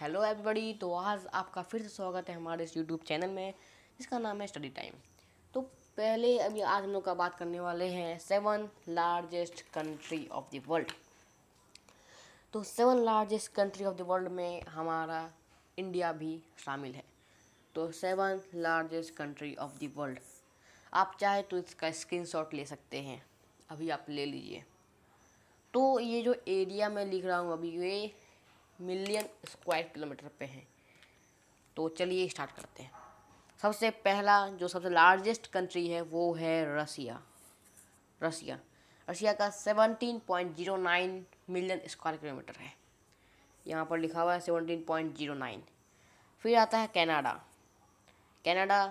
hello everybody तो आज आपका फिर से स्वागत है हमारे इस यूट्यूब चैनल में जिसका नाम है स्टडी टाइम तो पहले अभी आज हम लोग का बात करने वाले हैं seven largest country of the world तो seven largest country of the world में हमारा इंडिया भी शामिल है तो seven largest country of the world आप चाहे तो इसका स्क्रीन ले सकते हैं अभी आप ले लीजिए तो ये जो एरिया मैं लिख रहा हूँ अभी ये मिलियन स्क्वायर किलोमीटर पे हैं तो चलिए स्टार्ट करते हैं सबसे पहला जो सबसे लार्जेस्ट कंट्री है वो है रसिया रसिया रसिया का 17.09 मिलियन स्क्वायर किलोमीटर है यहाँ पर लिखा हुआ है 17.09 फिर आता है कनाडा कनाडा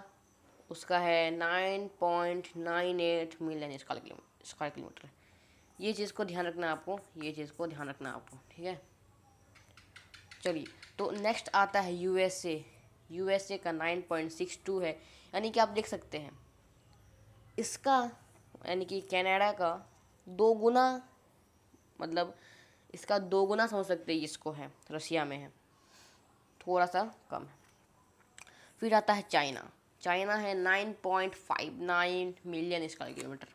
उसका है 9.98 मिलियन स्क्वायर किलोमीटर ये चीज़ को ध्यान रखना आपको ये चीज़ को ध्यान रखना आपको ठीक है चलिए तो नेक्स्ट आता है यूएसए यूएसए का नाइन पॉइंट सिक्स टू है यानी कि आप देख सकते हैं इसका यानी कि कनाडा का दो गुना मतलब इसका दो गुना समझ सकते हैं इसको है रशिया में है थोड़ा सा कम है फिर आता है चाइना चाइना है nine point five nine million square kilometre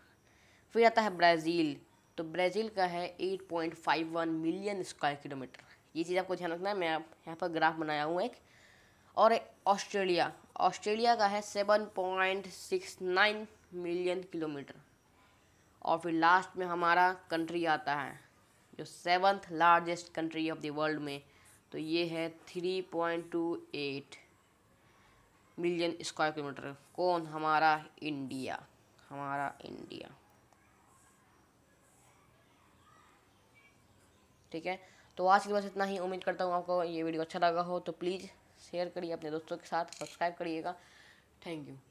फिर आता है ब्राज़ील तो ब्राज़ील का है eight point five one million square kilometre ये चीज़ आपको ध्यान रखना है मैं आप यहाँ पर ग्राफ बनाया हूँ एक और ऑस्ट्रेलिया ऑस्ट्रेलिया का है seven point six nine million kilometre और फिर लास्ट में हमारा कंट्री आता है जो seventh largest country of the world में तो ये है three point two eight million square kilometre कौन हमारा इंडिया हमारा इंडिया ठीक है तो आज के बस इतना ही उम्मीद करता हूँ आपको ये वीडियो अच्छा लगा हो तो प्लीज़ शेयर करिए अपने दोस्तों के साथ सब्सक्राइब करिएगा थैंक यू